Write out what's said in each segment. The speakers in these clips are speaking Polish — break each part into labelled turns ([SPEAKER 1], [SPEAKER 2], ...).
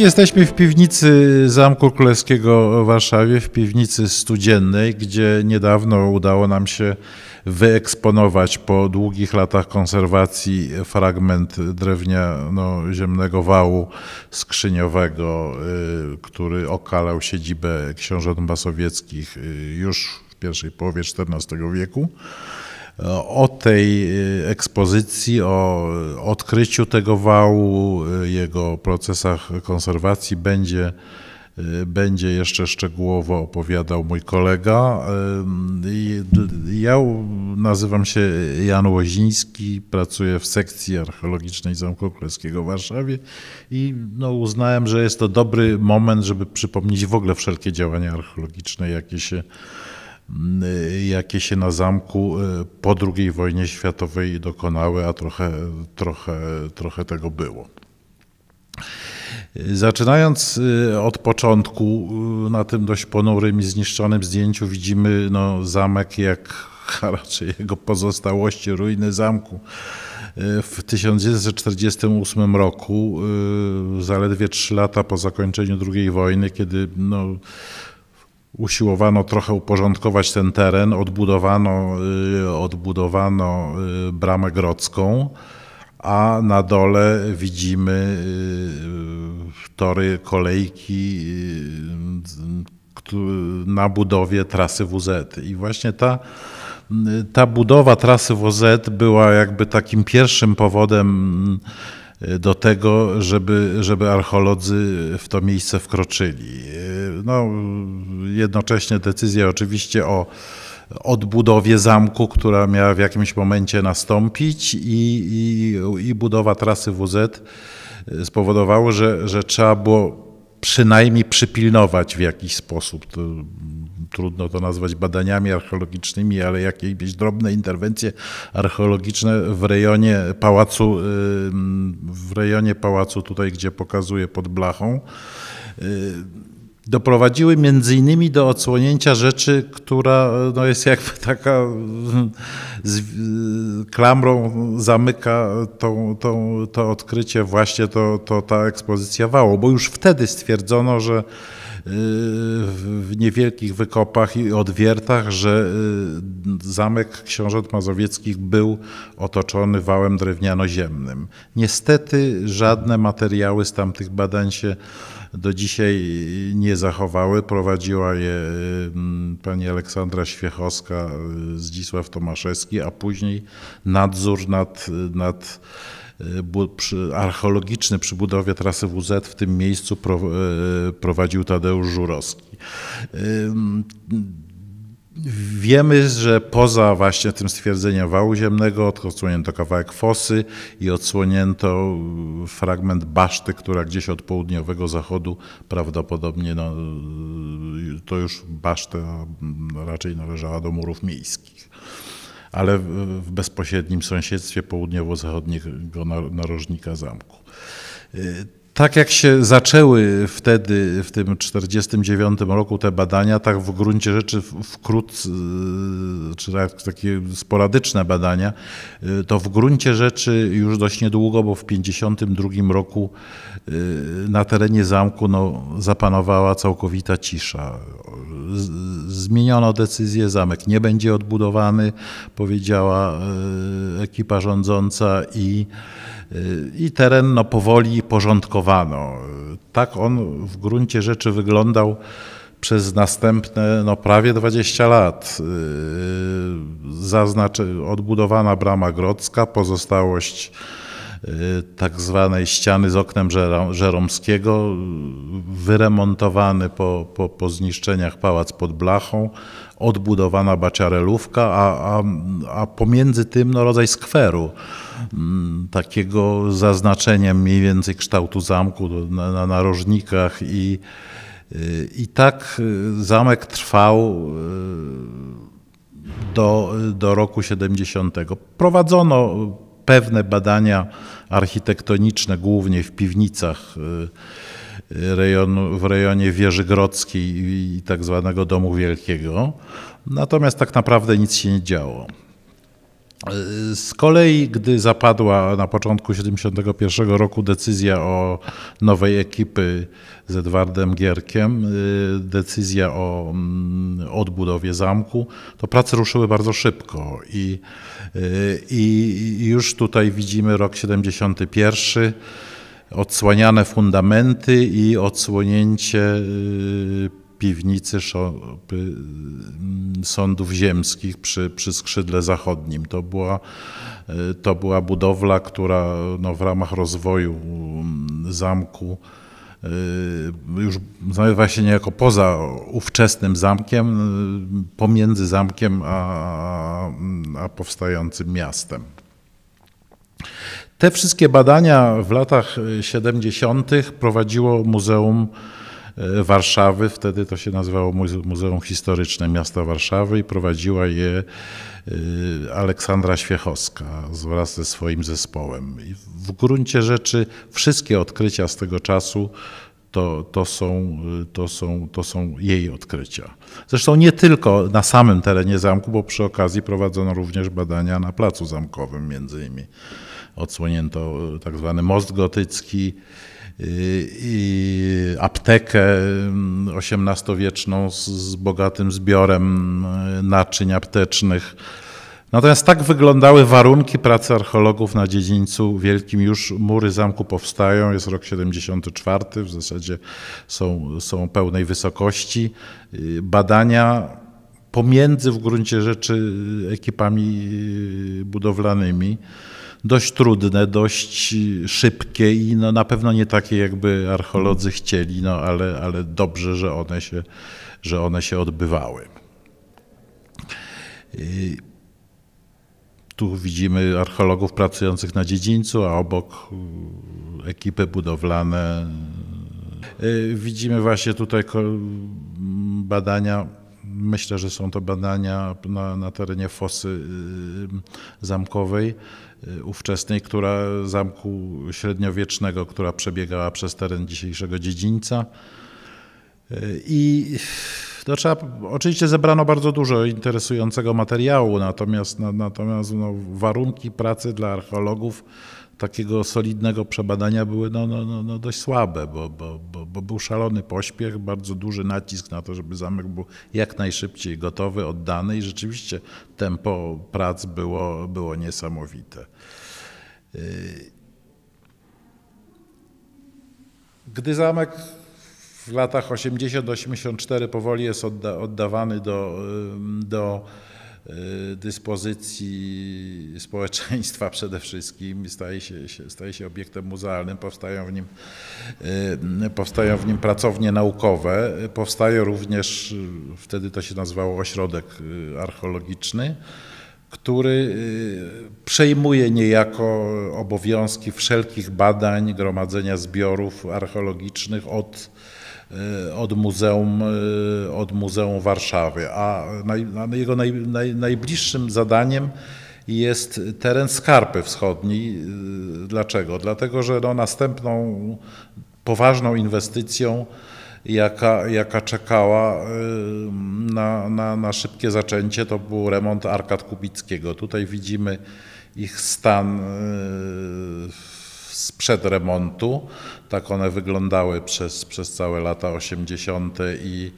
[SPEAKER 1] Jesteśmy w piwnicy Zamku Królewskiego w Warszawie, w piwnicy studziennej, gdzie niedawno udało nam się wyeksponować po długich latach konserwacji fragment drewniano-ziemnego wału skrzyniowego, y, który okalał siedzibę książąt basowieckich y, już w pierwszej połowie XIV wieku o tej e, ekspozycji, o e, odkryciu tego wału, e, jego procesach konserwacji będzie, będzie jeszcze szczegółowo opowiadał mój kolega. Ja nazywam się Jan Łoziński, pracuję w sekcji archeologicznej Zamku Królewskiego w Warszawie i no uznałem, że jest to dobry moment, żeby przypomnieć w ogóle wszelkie działania archeologiczne, jakie się Y, jakie się na zamku y, po II wojnie światowej dokonały, a trochę, trochę, trochę tego było. Y, zaczynając od początku, na tym dość ponurym i zniszczonym zdjęciu widzimy no, zamek jak raczej jego pozostałości, ruiny zamku. W 1948 roku, zaledwie trzy lata po zakończeniu II wojny, kiedy no, usiłowano trochę uporządkować ten teren, odbudowano, y, odbudowano y, bramę grodzką, a na dole widzimy y, tory kolejki na budowie trasy WZ. I właśnie ta, ta budowa trasy WZ była jakby takim pierwszym powodem, do tego, żeby, żeby archeolodzy w to miejsce wkroczyli. No, jednocześnie decyzja oczywiście o odbudowie zamku, która miała w jakimś momencie nastąpić i, i, i budowa trasy WZ spowodowało, że, że trzeba było przynajmniej przypilnować w jakiś sposób. To trudno to nazwać badaniami archeologicznymi, ale jakieś drobne interwencje archeologiczne w rejonie pałacu, w rejonie pałacu tutaj, gdzie pokazuję pod blachą y, doprowadziły między innymi do odsłonięcia rzeczy, która e, no jest jakby taka z, y, klamrą zamyka tą, tą, to odkrycie, właśnie to, to ta ekspozycja wało, bo już wtedy stwierdzono, że w niewielkich wykopach i odwiertach, że y, zamek książąt mazowieckich był otoczony wałem drewniano-ziemnym. Niestety żadne materiały z tamtych badań się do dzisiaj nie zachowały. Prowadziła je y, pani Aleksandra Świechowska, y, Zdzisław Tomaszewski, a później nadzór nad, nad Y, archeologiczny przy budowie trasy WZ w tym miejscu y, prowadził Tadeusz Żurowski. Wiemy, że poza właśnie tym stwierdzeniem wału ziemnego odsłonięto kawałek fosy i odsłonięto y, fragment baszty, która gdzieś od południowego zachodu prawdopodobnie no, to już baszta mm, raczej należała do murów miejskich ale w bezpośrednim sąsiedztwie południowo-zachodniego narożnika zamku. Y, tak jak się zaczęły wtedy, w tym 1949 roku te badania, tak w gruncie rzeczy wkrótce, y, czy tak, takie sporadyczne badania, y, to w gruncie rzeczy już dość niedługo, bo w 1952 roku na terenie zamku no, zapanowała całkowita cisza zmieniono decyzję, zamek nie będzie odbudowany, powiedziała e, ekipa rządząca i, e, i teren no, powoli porządkowano. Tak on w gruncie rzeczy wyglądał przez następne no, prawie 20 lat. E, zaznaczy, odbudowana brama grodzka, pozostałość Y, tak zwanej ściany z oknem Żeromskiego, wyremontowany po, po, po zniszczeniach pałac pod blachą, odbudowana baciarelówka, a, a, a pomiędzy tym no, rodzaj skweru, mm, takiego zaznaczeniem mniej więcej kształtu zamku na, na narożnikach i, y, i tak y, zamek trwał do, do roku 70. Prowadzono pewne badania architektoniczne, głównie w piwnicach y, y, rejonu, w rejonie Wieży Grodzkiej i tak zwanego Domu Wielkiego. Natomiast tak naprawdę nic się nie działo. Y, z kolei, gdy zapadła na początku 1971 roku decyzja o nowej ekipy z Edwardem Gierkiem, decyzja o mm, odbudowie zamku, to prace ruszyły bardzo szybko i Y, I już tutaj widzimy rok 71, odsłaniane fundamenty i odsłonięcie y, piwnicy y, mm, sądów ziemskich przy, przy skrzydle zachodnim. To była, to była budowla, która no, w ramach rozwoju mm, zamku Yy, już znajdowała się niejako poza ówczesnym zamkiem, yy, pomiędzy zamkiem a, a powstającym miastem. Te wszystkie badania w latach 70. prowadziło Muzeum E, Warszawy, wtedy to się nazywało Muzeum Historyczne Miasta Warszawy i prowadziła je e, Aleksandra Świechowska wraz ze swoim zespołem. I w gruncie rzeczy wszystkie odkrycia z tego czasu to, to, są, e, to, są, to są jej odkrycia. Zresztą nie tylko na samym terenie zamku, bo przy okazji prowadzono również badania na placu zamkowym, między innymi odsłonięto tak zwany most gotycki, Y, i aptekę XVIII-wieczną mm, z, z bogatym zbiorem y, naczyń aptecznych. Natomiast tak wyglądały warunki pracy archeologów na dziedzińcu wielkim. Już mury zamku powstają, jest rok 74, w zasadzie są, są pełnej wysokości. Y, badania pomiędzy w gruncie rzeczy ekipami budowlanymi dość trudne, dość szybkie i no, na pewno nie takie, jakby archeolodzy chcieli, no, ale, ale dobrze, że one się, że one się odbywały. I tu widzimy archeologów pracujących na dziedzińcu, a obok ekipy budowlane. Y, widzimy właśnie tutaj badania, myślę, że są to badania na, na terenie fosy y, zamkowej Y, ówczesnej, która zamku średniowiecznego, która przebiegała przez teren dzisiejszego dziedzińca. Y, I to trzeba, oczywiście zebrano bardzo dużo interesującego materiału, natomiast, natomiast no, warunki pracy dla archeologów takiego solidnego przebadania były no, no, no, no dość słabe, bo, bo, bo, bo, był szalony pośpiech, bardzo duży nacisk na to, żeby zamek był jak najszybciej gotowy, oddany i rzeczywiście tempo prac było, było niesamowite. Y, gdy zamek w latach 80-84 powoli jest odda oddawany do, do Y, dyspozycji społeczeństwa przede wszystkim, staje się, staje się obiektem muzealnym, powstają w, nim, y, powstają w nim pracownie naukowe, powstaje również, y, wtedy to się nazywało ośrodek archeologiczny, który przejmuje niejako obowiązki wszelkich badań, gromadzenia zbiorów archeologicznych od E, od Muzeum, e, od muzeum Warszawy, a jego naj, naj, najbliższym zadaniem jest teren Skarpy Wschodniej. E, dlaczego? Dlatego, że no następną poważną inwestycją, jaka, jaka czekała na, na, na szybkie zaczęcie, to był remont Arkad Kubickiego. Tutaj widzimy ich stan w sprzed remontu. Tak one wyglądały przez, przez całe lata 80. i,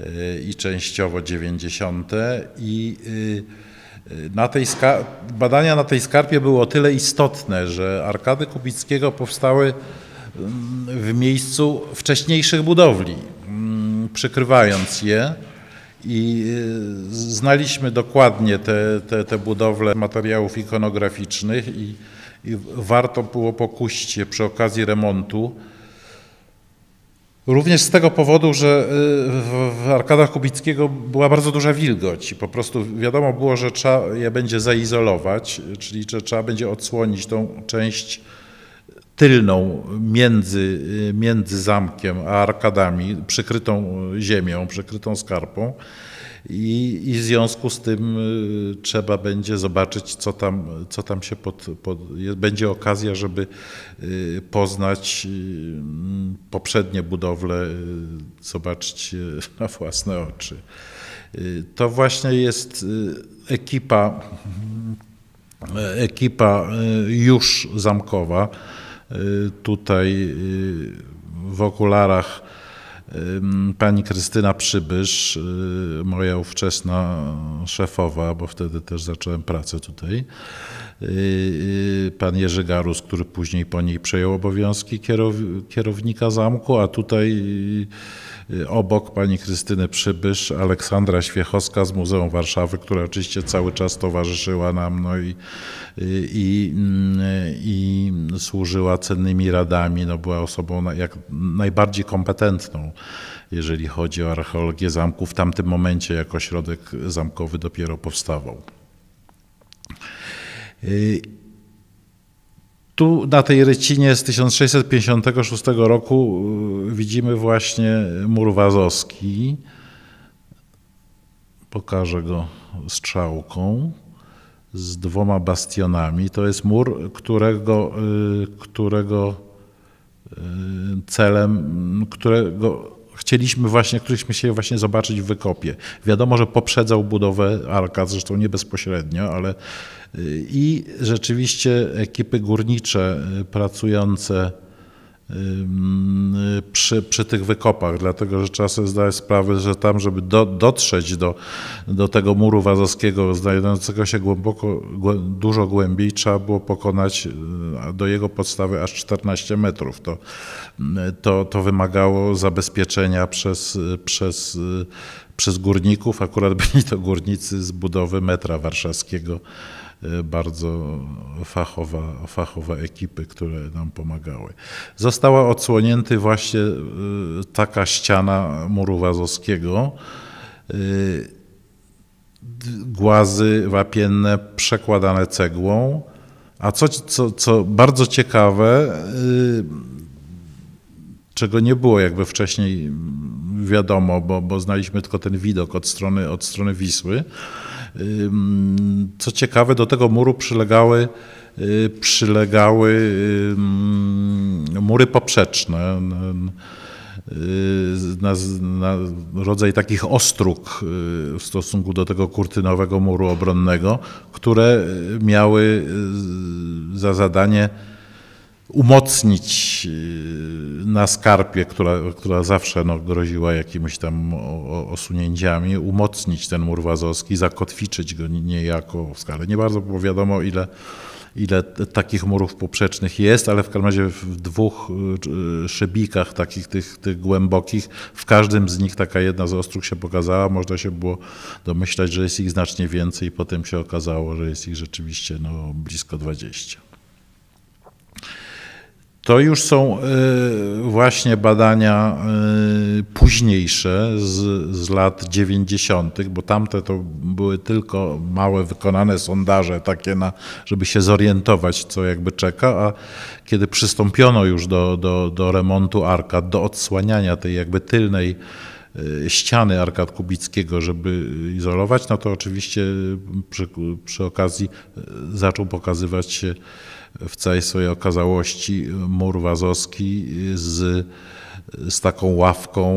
[SPEAKER 1] e, i częściowo 90. I e, na tej badania na tej skarpie były o tyle istotne, że arkady Kubickiego powstały mm, w miejscu wcześniejszych budowli, mm, przykrywając je. I e, znaliśmy dokładnie te, te, te budowle materiałów ikonograficznych i i warto było pokusić je przy okazji remontu. Również z tego powodu, że y, w arkadach Kubickiego była bardzo duża wilgoć i po prostu wiadomo było, że trzeba je będzie zaizolować, czyli że trzeba będzie odsłonić tą część tylną między, y, między zamkiem a arkadami, przykrytą ziemią, przykrytą skarpą. I, I, w związku z tym y, trzeba będzie zobaczyć, co tam, co tam się pod, pod będzie okazja, żeby y, poznać y, mm, poprzednie budowle, zobaczyć na własne oczy. To właśnie jest ekipa, ekipa już zamkowa. Tutaj w okularach Pani Krystyna Przybysz, y, moja ówczesna szefowa, bo wtedy też zacząłem pracę tutaj. Y, y, pan Jerzy Garus, który później po niej przejął obowiązki kierownika zamku, a tutaj Y, obok pani Krystyny Przybysz, Aleksandra Świechowska z Muzeum Warszawy, która oczywiście cały czas towarzyszyła nam no i, y, i, y, i służyła cennymi radami, no była osobą jak najbardziej kompetentną jeżeli chodzi o archeologię zamku. W tamtym momencie jako środek zamkowy dopiero powstawał. Tu na tej rycinie z 1656 roku y, widzimy właśnie mur wazowski. Pokażę go strzałką z dwoma bastionami. To jest mur, którego, y, którego y, celem, którego chcieliśmy właśnie, któryśmy się właśnie zobaczyć w wykopie. Wiadomo, że poprzedzał budowę arkad, zresztą nie bezpośrednio, ale i rzeczywiście ekipy górnicze y, pracujące y, przy, przy tych wykopach, dlatego że czasem sobie sprawę, że tam, żeby do, dotrzeć do, do tego muru wazowskiego, znajdującego się głęboko, dużo głębiej, trzeba było pokonać y, do jego podstawy aż 14 metrów. To, to, to wymagało zabezpieczenia przez, przez, przez górników, akurat byli to górnicy z budowy metra warszawskiego E, bardzo fachowa, fachowe ekipy, które nam pomagały. Została odsłonięty właśnie e, taka ściana muru wazowskiego, e, głazy wapienne przekładane cegłą, a co, co, co bardzo ciekawe, czego nie było jakby wcześniej mm, wiadomo, bo, bo znaliśmy tylko ten widok od strony, od strony Wisły, co ciekawe, do tego muru przylegały, y, przylegały mury poprzeczne. Y, na, na, rodzaj takich ostróg y, w stosunku do tego kurtynowego muru obronnego, które miały za zadanie umocnić y, na skarpie, która, która zawsze no, groziła jakimiś tam osunięciami, umocnić ten mur wazowski, zakotwiczyć go niejako w skale. Nie bardzo bo wiadomo, ile, ile takich murów poprzecznych jest, ale w każdym razie w dwóch y, y, szybikach takich tych, tych głębokich, w każdym z nich taka jedna z ostróg się pokazała. Można się było domyślać, że jest ich znacznie więcej. i Potem się okazało, że jest ich rzeczywiście no, blisko 20. To już są e, właśnie badania e, późniejsze z, z lat 90., bo tamte to były tylko małe wykonane sondaże, takie, na, żeby się zorientować, co jakby czeka, a kiedy przystąpiono już do, do, do remontu arkad, do odsłaniania tej jakby tylnej e, ściany arkad kubickiego, żeby izolować, no to oczywiście przy, przy okazji zaczął pokazywać się w całej swojej okazałości mur wazowski z, z taką ławką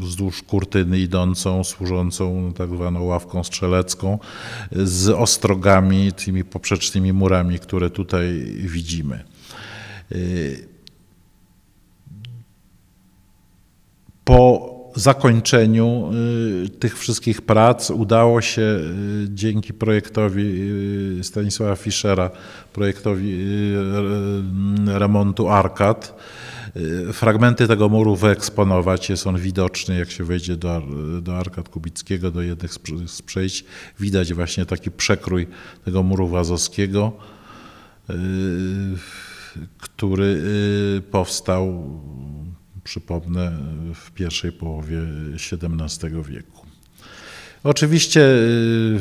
[SPEAKER 1] e, wzdłuż kurtyny idącą, służącą tak zwaną ławką strzelecką, z ostrogami, tymi poprzecznymi murami, które tutaj widzimy. E, zakończeniu y, tych wszystkich prac udało się y, dzięki projektowi y, Stanisława Fischera, projektowi remontu arkad, fragmenty tego muru wyeksponować. Jest on widoczny, jak się wejdzie do, do Arkad Kubickiego, do jednych z przejść. Widać właśnie taki przekrój tego muru wazowskiego, który powstał przypomnę, w pierwszej połowie XVII wieku. Oczywiście y,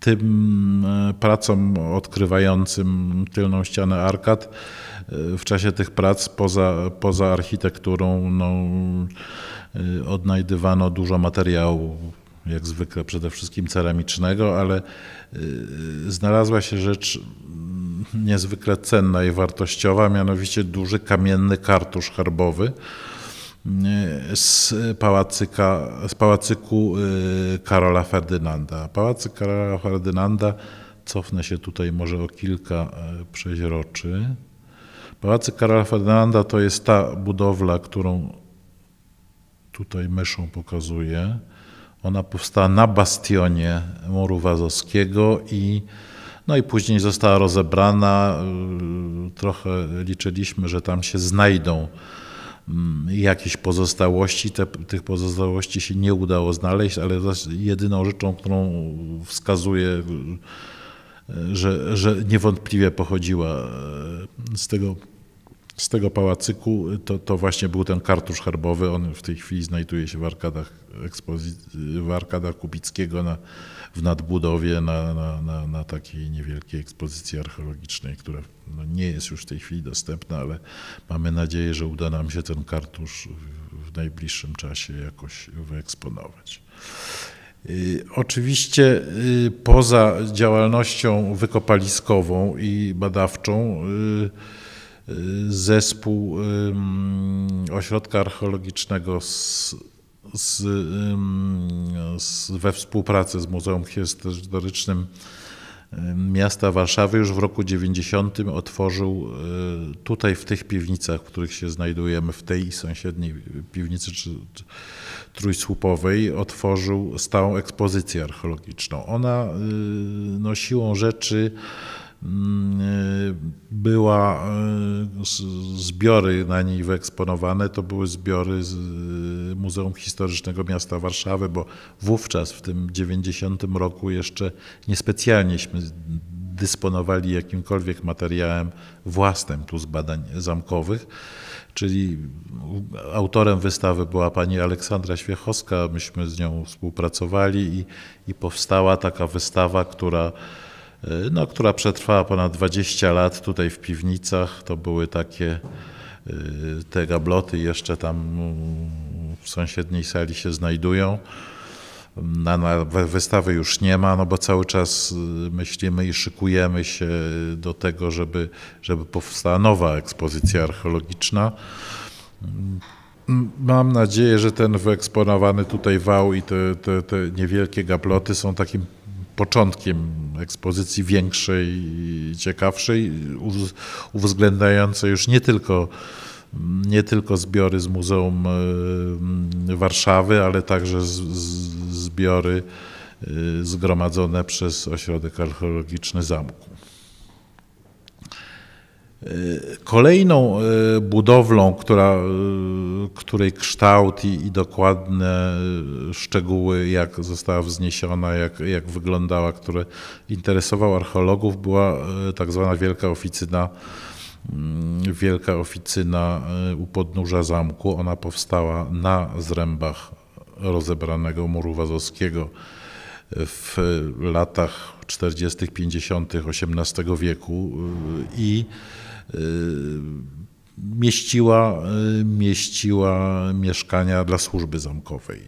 [SPEAKER 1] tym y, pracom odkrywającym tylną ścianę arkad, y, w czasie tych prac poza, poza architekturą no, odnajdywano dużo materiału, jak zwykle przede wszystkim ceramicznego, ale znalazła się rzecz niezwykle cenna i wartościowa, mianowicie duży kamienny kartusz herbowy y, z, pałacyka, z pałacyku y, Karola Ferdynanda. Pałacyk Karola Ferdynanda, cofnę się tutaj może o kilka y, przeźroczy. Pałacyk Karola Ferdynanda to jest ta budowla, którą tutaj myszą pokazuję. Ona powstała na bastionie muru wazowskiego i no i później została rozebrana. Y, trochę liczyliśmy, że tam się znajdą mm, jakieś pozostałości. Te, tych pozostałości się nie udało znaleźć, ale jedyną rzeczą, którą wskazuje, y, że, że niewątpliwie pochodziła y, z tego, z tego pałacyku, to, to właśnie był ten kartusz herbowy. On w tej chwili znajduje się w arkadach, ekspozy- w arkadach Kubickiego na w nadbudowie na, na, na, na takiej niewielkiej ekspozycji archeologicznej, która no nie jest już w tej chwili dostępna, ale mamy nadzieję, że uda nam się ten kartusz w najbliższym czasie jakoś wyeksponować. Y, oczywiście y, poza działalnością wykopaliskową i badawczą y, zespół ośrodka archeologicznego z z, z, we współpracy z Muzeum Historycznym Miasta Warszawy już w roku 90 otworzył y, tutaj w tych piwnicach, w których się znajdujemy, w tej sąsiedniej piwnicy czy, czy Trójsłupowej, otworzył stałą ekspozycję archeologiczną. Ona y, no, siłą rzeczy y, była zbiory na niej wyeksponowane, to były zbiory z, Muzeum Historycznego Miasta Warszawy, bo wówczas w tym 90 roku jeszcze niespecjalnieśmy dysponowali jakimkolwiek materiałem własnym tu z badań zamkowych. Czyli autorem wystawy była pani Aleksandra Świechowska, myśmy z nią współpracowali i, i powstała taka wystawa, która e, no, która przetrwała ponad 20 lat tutaj w piwnicach. To były takie e, te gabloty jeszcze tam w sąsiedniej sali się znajdują. Na, na, wystawy już nie ma, no bo cały czas y, myślimy i szykujemy się do tego, żeby, żeby powstała nowa ekspozycja archeologiczna. Mm, mam nadzieję, że ten wyeksponowany tutaj wał i te, te, te niewielkie gaploty są takim początkiem ekspozycji większej i ciekawszej, uwzględniającej już nie tylko nie tylko zbiory z Muzeum e, Warszawy, ale także z, z, zbiory e, zgromadzone przez Ośrodek Archeologiczny Zamku. E, kolejną budowlą, która, której kształt i, i, dokładne szczegóły, jak została wzniesiona, jak, jak wyglądała, które interesował archeologów, była tak zwana Wielka Oficyna Mm, wielka oficyna e, u podnóża zamku. Ona powstała na zrębach rozebranego muru wazowskiego w latach 40., 50. XVIII wieku e, i e, mieściła, mieściła mieszkania dla służby zamkowej.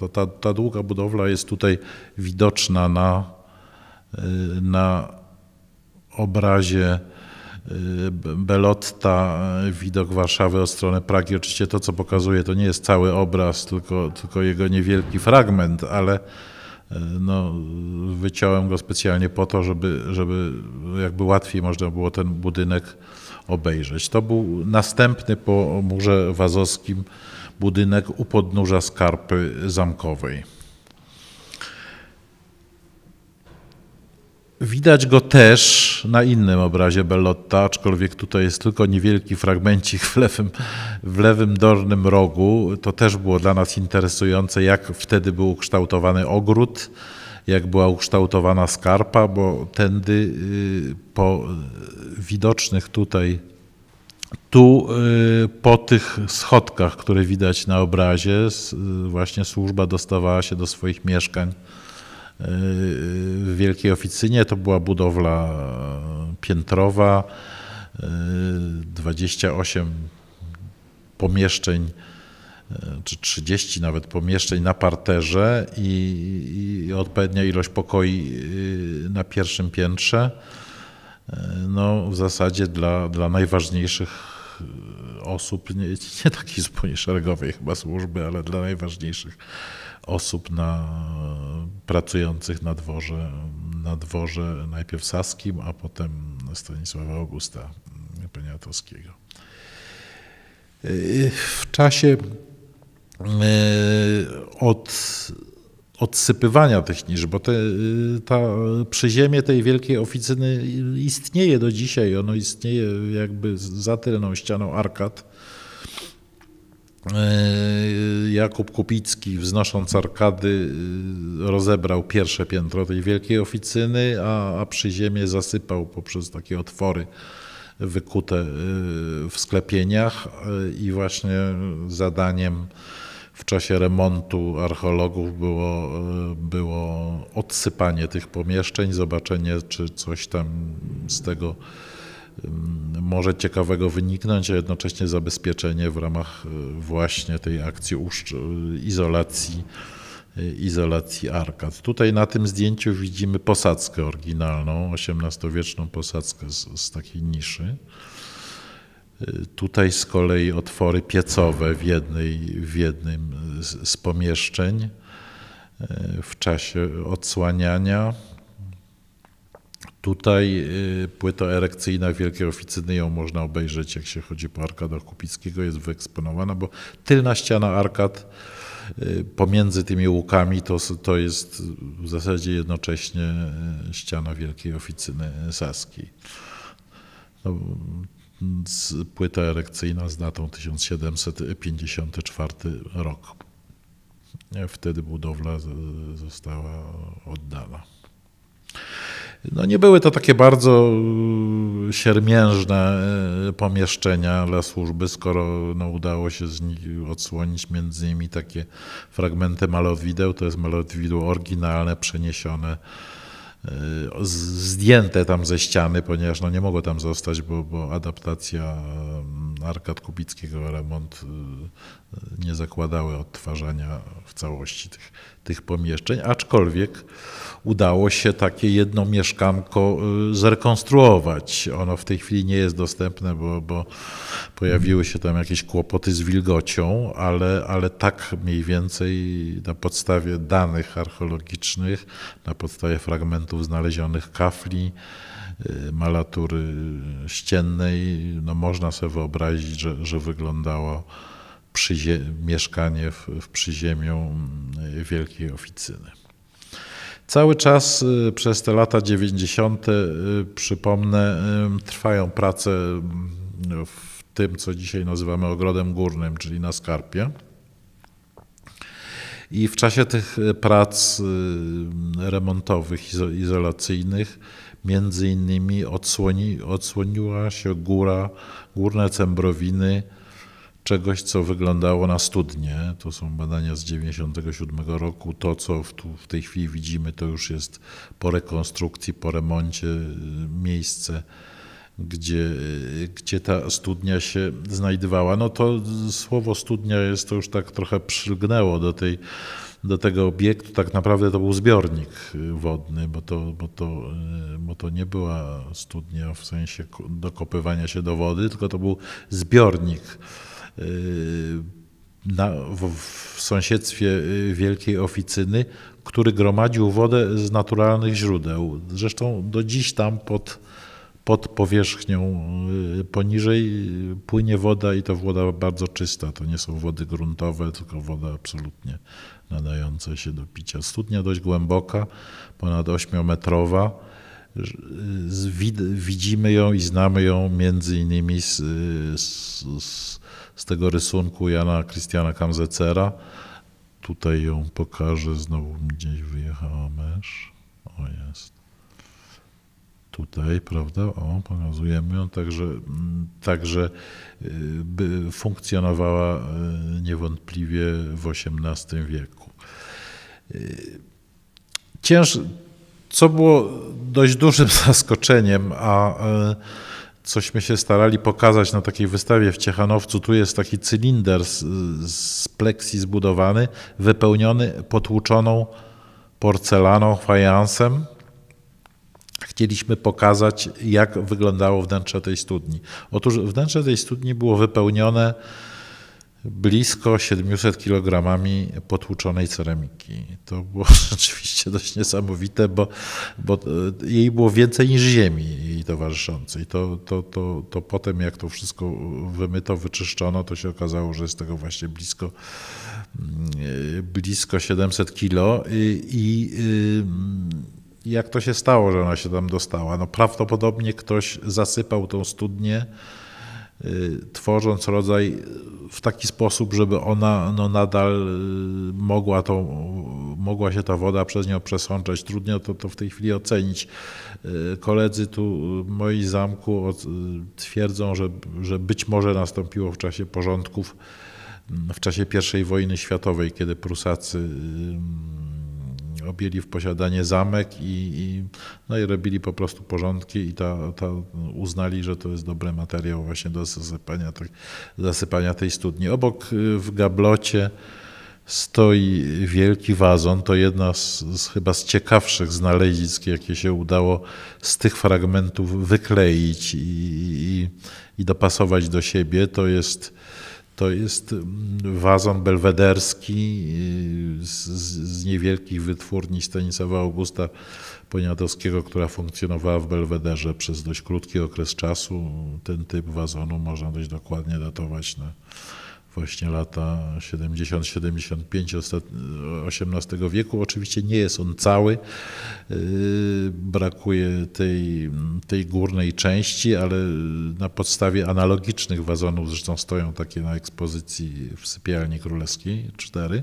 [SPEAKER 1] Ta, ta, ta długa budowla jest tutaj widoczna na, na obrazie Belotta, e, widok Warszawy o stronę Pragi. Oczywiście to, co pokazuje, to nie jest cały obraz, tylko, tylko jego niewielki fragment, ale e, no, wyciąłem go specjalnie po to, żeby, żeby jakby łatwiej można było ten budynek obejrzeć. To był następny po murze wazowskim budynek u podnóża skarpy zamkowej. Widać go też na innym obrazie Bellotta, aczkolwiek tutaj jest tylko niewielki fragmencik w lewym, w lewym rogu. To też było dla nas interesujące, jak wtedy był ukształtowany ogród, jak była ukształtowana skarpa, bo tędy y, po widocznych tutaj, tu y, po tych schodkach, które widać na obrazie, y, właśnie służba dostawała się do swoich mieszkań w wielkiej oficynie. To była budowla piętrowa, 28 e, pomieszczeń, e, czy 30 nawet pomieszczeń na parterze i, i odpowiednia ilość pokoi e, na pierwszym piętrze. No, w zasadzie dla, dla najważniejszych osób, nie, nie takiej zupełnie szeregowej chyba służby, ale dla najważniejszych osób na, pracujących na dworze, na dworze najpierw saskim, a potem Stanisława Augusta Poniatowskiego. W czasie e, od odsypywania tych nisz, bo te, ta przyziemie tej wielkiej oficyny istnieje do dzisiaj. Ono istnieje jakby za tylną ścianą arkad. E, Jakub Kupicki, wznosząc arkady, e, rozebrał pierwsze piętro tej wielkiej oficyny, a, a przy ziemię zasypał poprzez takie otwory wykute e, w sklepieniach i właśnie zadaniem w czasie remontu archeologów było, było odsypanie tych pomieszczeń, zobaczenie, czy coś tam z tego może ciekawego wyniknąć, a jednocześnie zabezpieczenie w ramach e, właśnie tej akcji e, izolacji e, izolacji arkad. Tutaj na tym zdjęciu widzimy posadzkę oryginalną, XVIII-wieczną posadzkę z, z takiej niszy. Tutaj z kolei otwory piecowe w, jednej, w jednym z, z pomieszczeń w czasie odsłaniania. Tutaj y, płyta erekcyjna Wielkiej Oficyny, ją można obejrzeć, jak się chodzi po arkadach Kupickiego, jest wyeksponowana, bo tylna ściana arkad y, pomiędzy tymi łukami to, to jest w zasadzie jednocześnie y, ściana Wielkiej Oficyny Saskiej. No, płyta erekcyjna z datą 1754 rok. Wtedy budowla została oddana. No nie były to takie bardzo y, siermiężne y, pomieszczenia dla służby, skoro no, udało się z nich odsłonić między innymi takie fragmenty malowideł. To jest malowidło oryginalne, przeniesione y, zdjęte tam ze ściany, ponieważ no nie mogło tam zostać, bo, bo adaptacja mm, Arkad Kubickiego, remont nie zakładały odtwarzania w całości tych, tych pomieszczeń, aczkolwiek udało się takie jedno mieszkanko y, zrekonstruować. Ono w tej chwili nie jest dostępne, bo, bo pojawiły się tam jakieś kłopoty z wilgocią, ale, ale tak mniej więcej na podstawie danych archeologicznych, na podstawie fragmentów znalezionych kafli, y, malatury ściennej, no można sobie wyobrazić, że, że wyglądało mieszkanie w, w przyziemiu mm, wielkiej oficyny. Cały czas y, przez te lata 90., y, przypomnę, y, trwają prace mm, w tym, co dzisiaj nazywamy ogrodem górnym, czyli na skarpie. I w czasie tych prac remontowych, izolacyjnych, między innymi odsłoni, odsłoniła się góra, górne cembrowiny czegoś, co wyglądało na studnie. To są badania z 1997 roku. To, co w, tu, w tej chwili widzimy, to już jest po rekonstrukcji, po remoncie y, miejsce gdzie, y, gdzie ta studnia się znajdowała. No to słowo studnia jest to już tak trochę przylgnęło do, tej, do tego obiektu. Tak naprawdę to był zbiornik y, wodny, bo to, bo, to, bo to nie była studnia w sensie dokopywania się do wody, tylko to był zbiornik Y, na, w, w sąsiedztwie y, wielkiej oficyny, który gromadził wodę z naturalnych źródeł. Zresztą do dziś tam pod, pod powierzchnią y, poniżej płynie woda i to woda bardzo czysta. To nie są wody gruntowe, tylko woda absolutnie nadająca się do picia. Studnia dość głęboka, ponad 8-metrowa. Widzimy ją i znamy ją między innymi z, z, z z tego rysunku Jana Christiana Kamzecera. Tutaj ją pokażę, znowu gdzieś wyjechała mysz. O jest. Tutaj, prawda? O, pokazujemy ją, także, mm, także y, by funkcjonowała y, niewątpliwie w XVIII wieku. Y, cięż, co było dość dużym zaskoczeniem, a cośmy się starali pokazać na takiej wystawie w Ciechanowcu. Tu jest taki cylinder z, z pleksji zbudowany, wypełniony potłuczoną porcelaną, fajansem. Chcieliśmy pokazać, jak wyglądało wnętrze tej studni. Otóż wnętrze tej studni było wypełnione blisko 700 kg potłuczonej ceramiki. To było rzeczywiście dość niesamowite, bo, bo e, jej było więcej niż ziemi jej towarzyszącej. To, to, to, to potem, jak to wszystko wymyto, wyczyszczono, to się okazało, że jest tego właśnie blisko, mm, e, blisko 700 kg. I, i y, jak to się stało, że ona się tam dostała? No prawdopodobnie ktoś zasypał tą studnię Y, tworząc rodzaj y, w taki sposób, żeby ona no, nadal y, mogła, to, mogła się ta woda przez nią przesączać. Trudno to, to w tej chwili ocenić. Koledzy tu moim zamku twierdzą, że, że być może nastąpiło w czasie porządków w czasie I wojny światowej, kiedy Prusacy objęli w posiadanie zamek i, i, no i robili po prostu porządki i ta, ta uznali, że to jest dobry materiał właśnie do zasypania, tak, zasypania tej studni. Obok y, w gablocie stoi wielki wazon. To jedna z, z, chyba z ciekawszych znalezisk, jakie się udało z tych fragmentów wykleić i, i, i dopasować do siebie. To jest to jest mm, wazon belwederski y, z, z niewielkich wytwórni Stanisława Augusta Poniatowskiego, która funkcjonowała w Belwederze przez dość krótki okres czasu. Ten typ wazonu można dość dokładnie datować na właśnie lata 70-75 XVIII wieku. Oczywiście nie jest on cały, yy, brakuje tej, tej górnej części, ale na podstawie analogicznych wazonów, zresztą stoją takie na ekspozycji w sypialni królewskiej, cztery,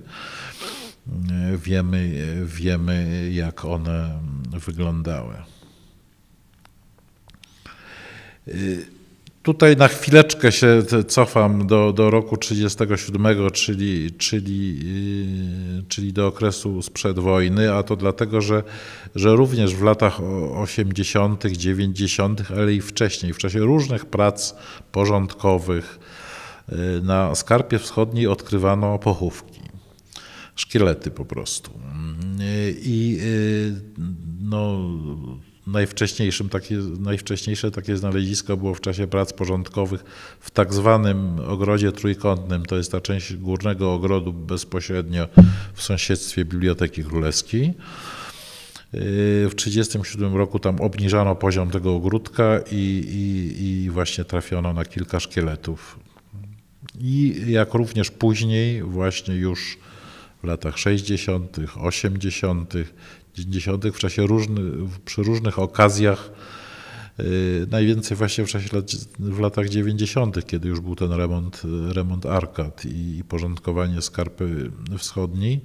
[SPEAKER 1] yy, wiemy, wiemy jak one wyglądały. Yy, Tutaj na chwileczkę się cofam do, do roku 1937, czyli, czyli, yy, czyli do okresu sprzed wojny, a to dlatego, że, że również w latach 80., 90., ale i wcześniej, w czasie różnych prac porządkowych yy, na Skarpie Wschodniej odkrywano pochówki, szkielety po prostu. Yy, I no, najwcześniejszym takie, najwcześniejsze takie znalezisko było w czasie prac porządkowych w tak zwanym ogrodzie trójkątnym. To jest ta część górnego ogrodu bezpośrednio w sąsiedztwie Biblioteki Królewskiej. Yy, w 1937 roku tam obniżano poziom tego ogródka i, i, i właśnie trafiono na kilka szkieletów. I jak również później, właśnie już w latach 60., 80., dziesiątych w czasie różnych, przy różnych okazjach. Y, najwięcej właśnie w czasie lat, w latach 90., kiedy już był ten remont, y, remont arkad i, i porządkowanie skarpy wschodniej.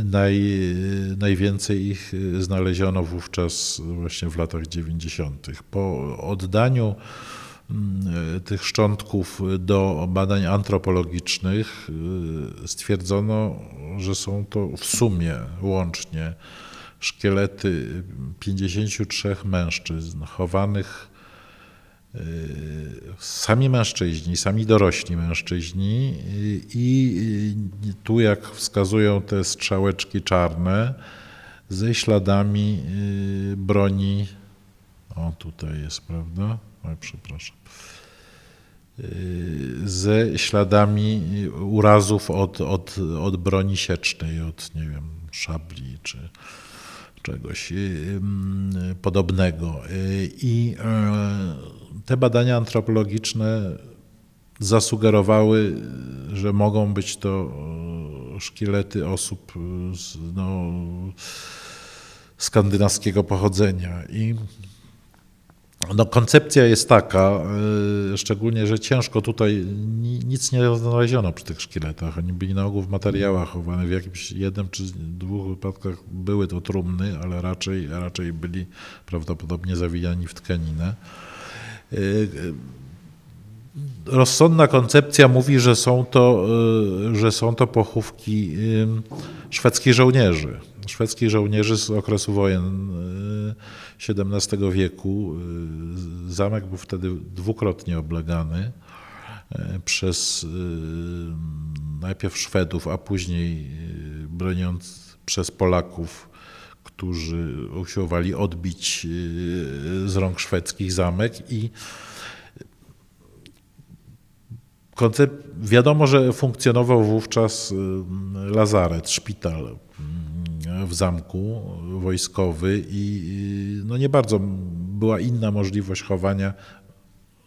[SPEAKER 1] Y, naj, najwięcej ich znaleziono wówczas właśnie w latach 90. Po oddaniu Y, tych szczątków do badań antropologicznych y, stwierdzono, że są to w sumie łącznie szkielety 53 mężczyzn chowanych y, sami mężczyźni, sami dorośli mężczyźni i tu jak wskazują te strzałeczki czarne ze śladami broni o tutaj jest, prawda? Oj, przepraszam. Yy, ze śladami urazów od, od, od broni siecznej, od nie wiem, szabli czy czegoś yy, yy, podobnego. I te badania antropologiczne zasugerowały, że mogą być to szkielety osób z, no, skandynawskiego pochodzenia. I no, koncepcja jest taka, y, szczególnie, że ciężko tutaj nic nie znaleziono przy tych szkieletach. Oni byli na ogół w materiałach chowanych. W jakimś jednym czy dwóch wypadkach były to trumny, ale raczej, raczej byli prawdopodobnie zawijani w tkaninę. Y, y, rozsądna koncepcja mówi, że są to, że są to pochówki szwedzkich żołnierzy szwedzkich żołnierzy z okresu wojen XVII y, wieku. Y, zamek był wtedy dwukrotnie oblegany y, przez najpierw Szwedów, a później broniąc przez Polaków, którzy usiłowali odbić z rąk szwedzkich zamek i Wiadomo, że funkcjonował wówczas lazaret, szpital w zamku wojskowy i no nie bardzo była inna możliwość chowania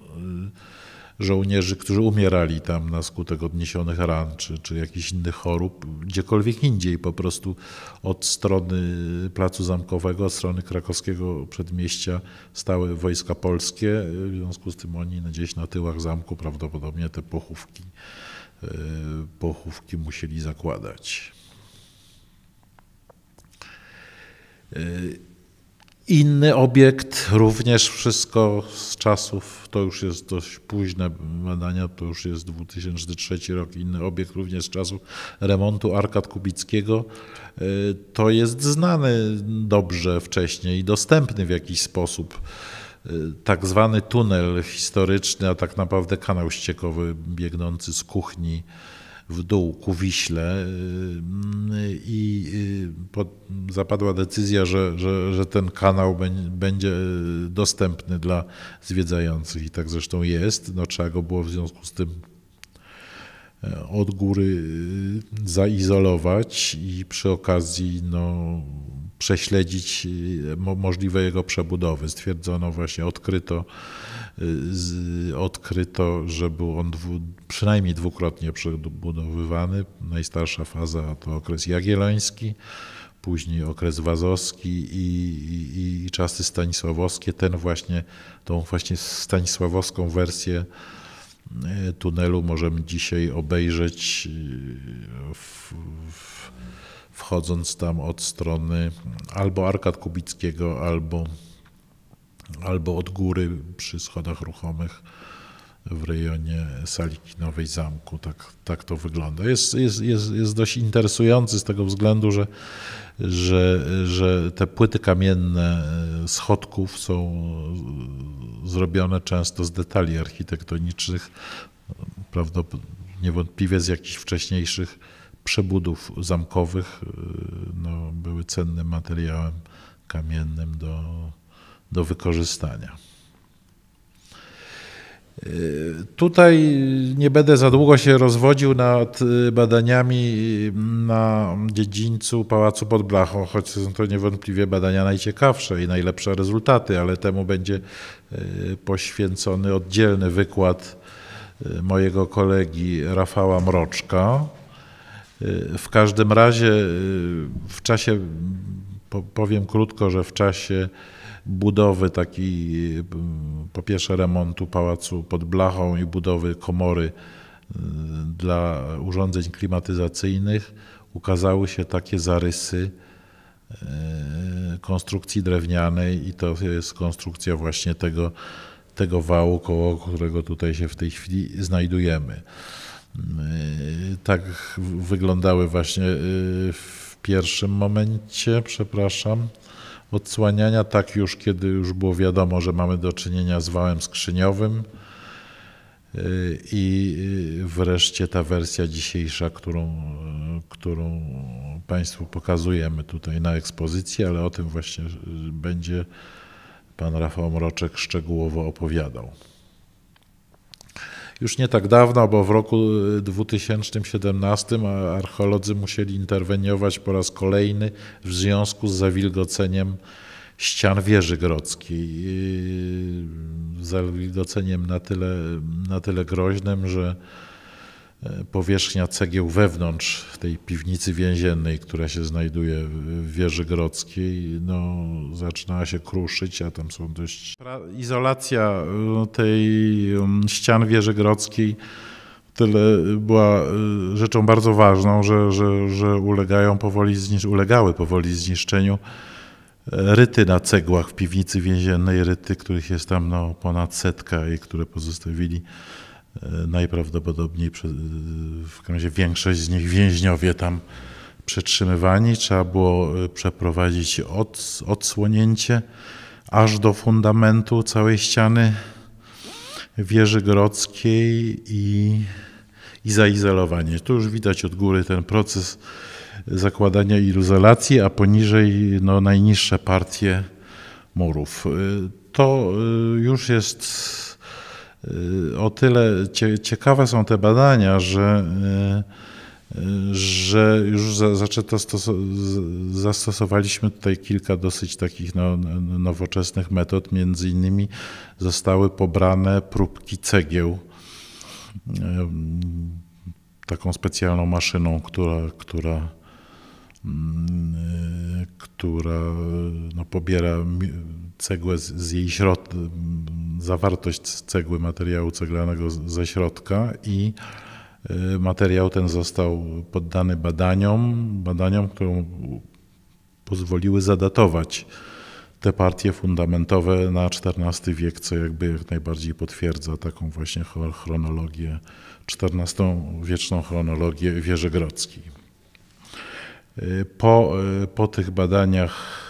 [SPEAKER 1] e, żołnierzy, którzy umierali tam na skutek odniesionych ran czy, czy jakichś innych chorób, gdziekolwiek indziej, po prostu od strony Placu Zamkowego, od strony krakowskiego przedmieścia stały wojska polskie, w związku z tym oni no, gdzieś na tyłach zamku prawdopodobnie te pochówki, e, pochówki musieli zakładać. Y, inny obiekt, również wszystko z czasów, to już jest dość późne badania, to już jest 2003 rok, inny obiekt również z czasów remontu arkad kubickiego. Y, to jest znany dobrze wcześniej i dostępny w jakiś sposób. Y, tak zwany tunel historyczny, a tak naprawdę kanał ściekowy biegnący z kuchni w dół ku Wiśle y, y, i y, zapadła decyzja, że, że, że ten kanał będzie dostępny dla zwiedzających i tak zresztą jest. No, trzeba go było w związku z tym e, od góry zaizolować i przy okazji no, prześledzić możliwe jego przebudowy. Stwierdzono właśnie, odkryto odkryto, że był on dwu, przynajmniej dwukrotnie przebudowywany. Najstarsza faza to okres jagielloński, później okres wazowski i, i, i czasy stanisławowskie. Ten właśnie, tą właśnie stanisławowską wersję e, tunelu możemy dzisiaj obejrzeć e, w, w, wchodząc tam od strony albo Arkad Kubickiego, albo albo od góry przy schodach ruchomych w rejonie sali kinowej zamku. Tak, tak to wygląda. Jest, jest, jest, jest dość interesujący z tego względu, że, że, że te płyty kamienne schodków są zrobione często z detali architektonicznych, prawdopodobnie niewątpliwie z jakichś wcześniejszych przebudów zamkowych no, były cennym materiałem kamiennym do do wykorzystania. Y, tutaj nie będę za długo się rozwodził nad y, badaniami y, na dziedzińcu Pałacu pod Blachą, choć są to niewątpliwie badania najciekawsze i najlepsze rezultaty, ale temu będzie poświęcony oddzielny wykład mojego kolegi Rafała Mroczka. W każdym razie w czasie, powiem krótko, że w czasie budowy takiej, e, po pierwsze remontu pałacu pod blachą i budowy komory e, dla urządzeń klimatyzacyjnych ukazały się takie zarysy e, konstrukcji drewnianej i to jest konstrukcja właśnie tego, tego wału, koło którego tutaj się w tej chwili znajdujemy. Tak wyglądały właśnie w pierwszym momencie, przepraszam odsłaniania, tak już kiedy już było wiadomo, że mamy do czynienia z wałem skrzyniowym. I y, wreszcie ta wersja dzisiejsza, którą, y, którą Państwu pokazujemy tutaj na ekspozycji, ale o tym właśnie y, będzie Pan Rafał Mroczek szczegółowo opowiadał. Już nie tak dawno, bo w roku 2017 y, archeolodzy musieli interweniować po raz kolejny w związku z zawilgoceniem ścian wieży grodzkiej. Y, zawilgoceniem na tyle, na tyle groźnym, że powierzchnia cegieł wewnątrz tej piwnicy więziennej, która się znajduje w wieży grodzkiej, no, zaczynała się kruszyć, a tam są dość... Izolacja no, tej um, ścian wieży grodzkiej tyle była e, rzeczą bardzo ważną, że, że, że ulegają powoli znisz... ulegały powoli zniszczeniu e, ryty na cegłach w piwnicy więziennej, ryty, których jest tam no, ponad setka i które pozostawili E, najprawdopodobniej e, w razie większość z nich więźniowie tam przetrzymywani. Trzeba było e, przeprowadzić od, odsłonięcie aż do fundamentu całej ściany wieży grodzkiej i, i zaizolowanie. Tu już widać od góry ten proces zakładania iluzolacji, a poniżej no, najniższe partie murów. To już jest Y, o tyle ciekawe są te badania, że, y, y, że już zaczęto znaczy zastosowaliśmy tutaj kilka dosyć takich no, nowoczesnych metod. Między innymi zostały pobrane próbki cegieł taką specjalną maszyną, która, która, mm, która no, pobiera cegłę z, z jej środka zawartość cegły materiału ceglanego ze środka i y, materiał ten został poddany badaniom, badaniom, które pozwoliły zadatować te partie fundamentowe na XIV wiek, co jakby jak najbardziej potwierdza taką właśnie chronologię, XIV-wieczną chronologię wieży grodzkiej. Y, po, y, po tych badaniach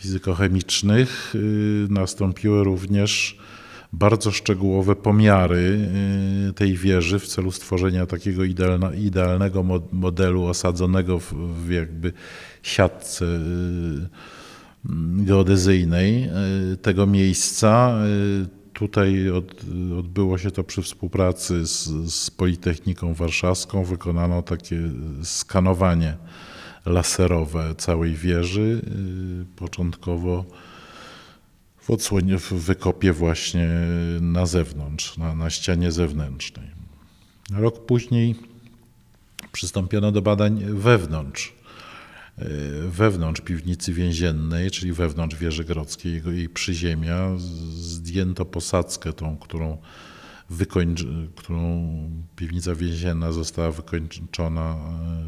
[SPEAKER 1] fizykochemicznych y, nastąpiły również bardzo szczegółowe pomiary y, tej wieży w celu stworzenia takiego idealnego modelu osadzonego w jakby siatce y, geodezyjnej tego miejsca. Tutaj od, odbyło się to przy współpracy z, z Politechniką Warszawską. Wykonano takie skanowanie laserowe całej wieży. Y, początkowo w odsłonie, w wykopie właśnie na zewnątrz, na, na ścianie zewnętrznej. Rok później przystąpiono do badań wewnątrz, y, wewnątrz piwnicy więziennej, czyli wewnątrz wieży grodzkiej, jej przyziemia. Zdjęto posadzkę tą, którą wykończ- którą piwnica więzienna została wykończona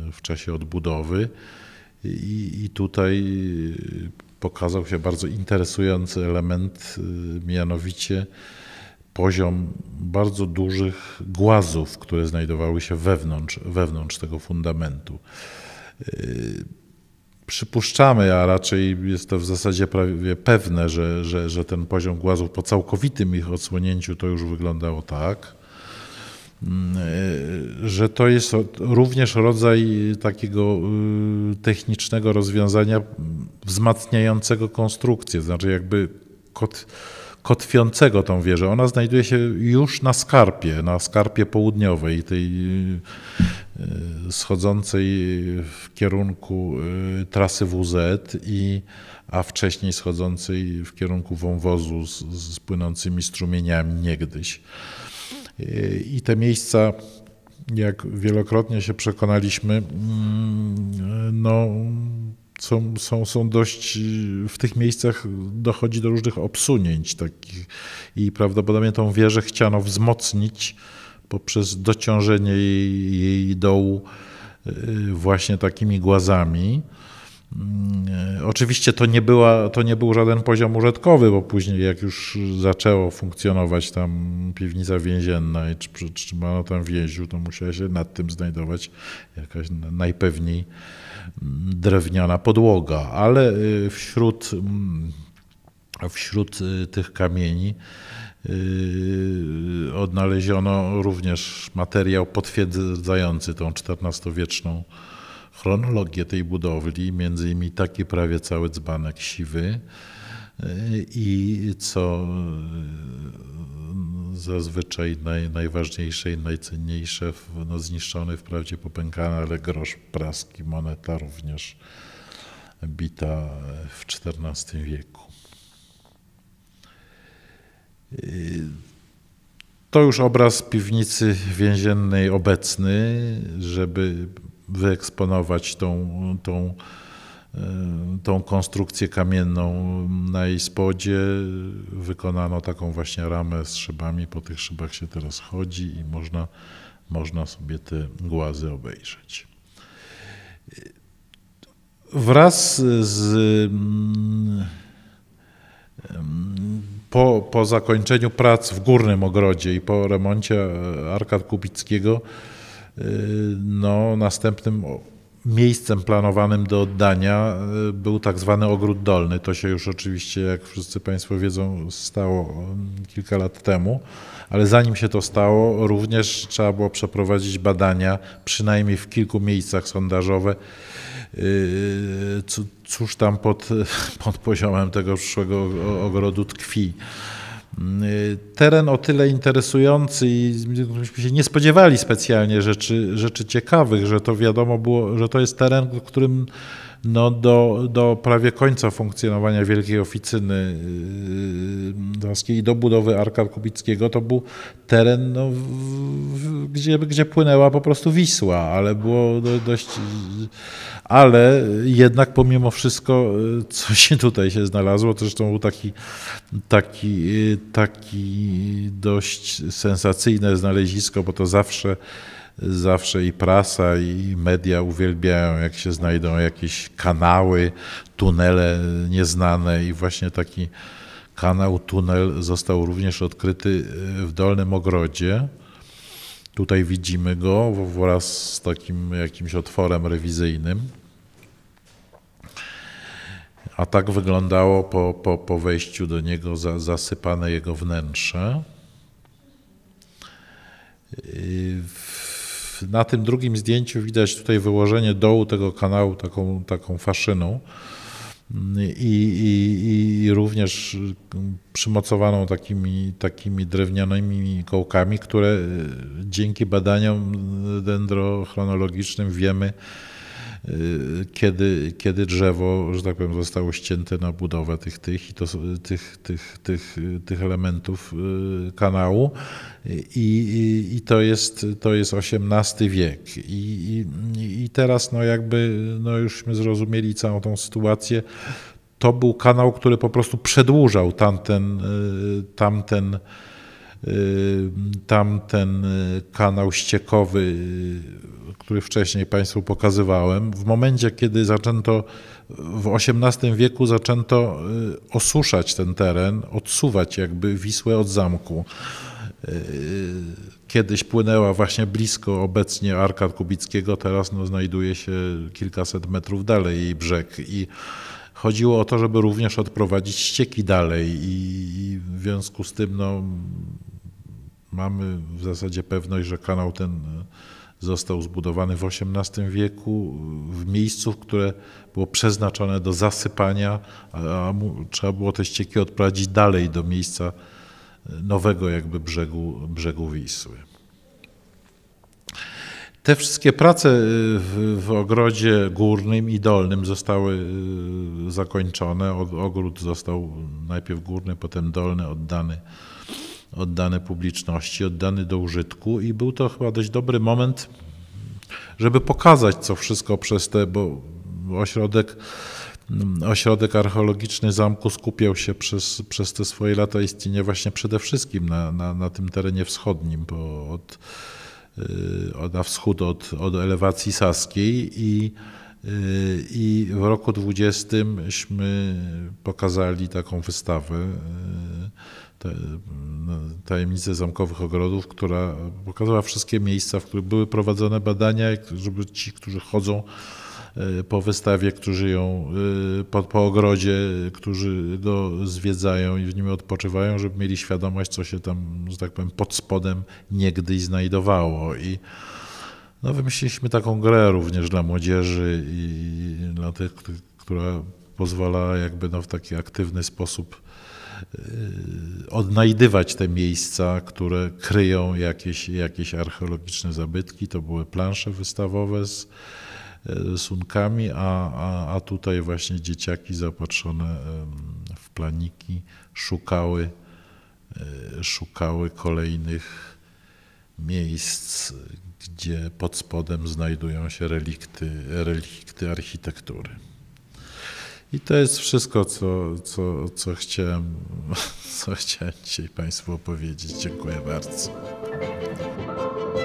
[SPEAKER 1] e, w czasie odbudowy. I, I, tutaj e, pokazał się bardzo interesujący element, e, mianowicie poziom bardzo dużych głazów, które znajdowały się wewnątrz, wewnątrz tego fundamentu przypuszczamy, a raczej jest to w zasadzie prawie pewne, że, że, że ten poziom głazów po całkowitym ich odsłonięciu to już wyglądało tak, y, że to jest również rodzaj takiego y, technicznego rozwiązania wzmacniającego konstrukcję, znaczy jakby kot kotwiącego tą wieżę. Ona znajduje się już na skarpie, na skarpie południowej, tej e, schodzącej w kierunku e, trasy WZ, i, a wcześniej schodzącej w kierunku wąwozu z, z płynącymi strumieniami niegdyś. E, I te miejsca jak wielokrotnie się przekonaliśmy, mm, no, są, są, są dość, y, w tych miejscach dochodzi do różnych obsunięć takich i prawdopodobnie tą wieżę chciano wzmocnić poprzez dociążenie jej, jej dołu y, właśnie takimi głazami. Mm, y, oczywiście to nie, była, to nie był żaden poziom urzędkowy, bo później jak już zaczęło funkcjonować tam piwnica więzienna i czy przytrzymano tam więziu, to musiała się nad tym znajdować jakaś najpewniej drewniana podłoga, ale y, wśród, mm, wśród y, tych kamieni y, odnaleziono również materiał potwierdzający tą XIV-wieczną chronologię tej budowli, między innymi taki prawie cały dzbanek siwy, i co e, zazwyczaj naj, najważniejsze i najcenniejsze, no zniszczony wprawdzie popękany, ale grosz praski, moneta również bita w XIV wieku. E, to już obraz piwnicy więziennej obecny, żeby wyeksponować tą, tą E, tą konstrukcję kamienną na jej spodzie. Wykonano taką właśnie ramę z szybami. Po tych szybach się teraz chodzi i można, można sobie te głazy obejrzeć. E, wraz z mm, po, po zakończeniu prac w górnym ogrodzie i po remoncie arkad Kubickiego, e, no, następnym miejscem planowanym do oddania y, był tak zwany ogród dolny. To się już oczywiście, jak wszyscy Państwo wiedzą, stało mm, kilka lat temu, ale zanim się to stało, również trzeba było przeprowadzić badania, przynajmniej w kilku miejscach sondażowe, y, y, cóż tam pod, pod poziomem tego przyszłego ogrodu tkwi. Y, teren o tyle interesujący i myśmy się nie spodziewali specjalnie rzeczy, rzeczy ciekawych, że to wiadomo było, że to jest teren, w którym no do, do prawie końca funkcjonowania Wielkiej Oficyny Dąskiej yy, i do budowy Arka Kubickiego to był teren, no, w, gdzie, gdzie płynęła po prostu Wisła, ale było do, dość... Ale jednak pomimo wszystko, yy, co się tutaj się znalazło, to zresztą był taki, taki, yy, taki dość sensacyjne znalezisko, bo to zawsze zawsze i prasa, i media uwielbiają, jak się znajdą jakieś kanały, tunele nieznane i właśnie taki kanał, tunel został również odkryty e, w Dolnym Ogrodzie. Tutaj widzimy go wraz z takim jakimś otworem rewizyjnym. A tak wyglądało po, po, po wejściu do niego za, zasypane jego wnętrze na tym drugim zdjęciu widać tutaj wyłożenie dołu tego kanału taką, taką faszyną. I, i, i, również przymocowaną takimi, takimi drewnianymi kołkami, które dzięki badaniom dendrochronologicznym wiemy, Y, kiedy, kiedy drzewo, że tak powiem, zostało ścięte na budowę tych, tych, i to, tych, tych, tych, tych elementów y, kanału. I, i, i to, jest, to jest XVIII wiek. I, i, I teraz no jakby no jużśmy zrozumieli całą tą sytuację. To był kanał, który po prostu przedłużał tamten, y, tamten Y, tam ten y, kanał ściekowy, y, który wcześniej Państwu pokazywałem, w momencie, kiedy zaczęto w XVIII wieku zaczęto osuszać ten teren, odsuwać jakby Wisłę od zamku. Kiedyś płynęła właśnie blisko obecnie Arka Kubickiego, teraz no, znajduje się kilkaset metrów dalej jej brzeg. I chodziło o to, żeby również odprowadzić ścieki dalej i, i w związku z tym no, Mamy w zasadzie pewność, że kanał ten e, został zbudowany w XVIII wieku e, w miejscu, które było przeznaczone do zasypania, a trzeba było te ścieki odprowadzić dalej do miejsca e, nowego jakby brzegu, brzegu Wisły. Te wszystkie prace w, w, ogrodzie górnym i dolnym zostały zakończone. Ogród został najpierw górny, potem dolny, oddany oddany publiczności, oddany do użytku i był to chyba dość dobry moment, żeby pokazać, co wszystko przez te, bo ośrodek, ośrodek archeologiczny zamku skupiał się przez, przez te swoje lata istnienia właśnie przede wszystkim na, na, na tym terenie wschodnim, bo od, y, na wschód od, od elewacji saskiej i y, i w roku 20 pokazali taką wystawę y, tajemnicę zamkowych ogrodów, która pokazała wszystkie miejsca, w których były prowadzone badania, żeby ci, którzy chodzą e, po wystawie, którzy ją e, po, po ogrodzie, e, którzy do, zwiedzają i w nim odpoczywają, żeby mieli świadomość, co się tam, że tak powiem, pod spodem niegdyś znajdowało. I no, wymyśliliśmy taką grę również dla młodzieży i dla tych, która pozwala jakby no, w taki aktywny sposób Y, odnajdywać te miejsca, które kryją jakieś, jakieś archeologiczne zabytki. To były plansze wystawowe z rysunkami, a, a, a tutaj właśnie dzieciaki zapatrzone y, w planiki szukały, y, szukały kolejnych miejsc, gdzie pod spodem znajdują się relikty, relikty architektury. I to jest wszystko, co, co, co, chciałem, co chciałem dzisiaj Państwu opowiedzieć. Dziękuję bardzo.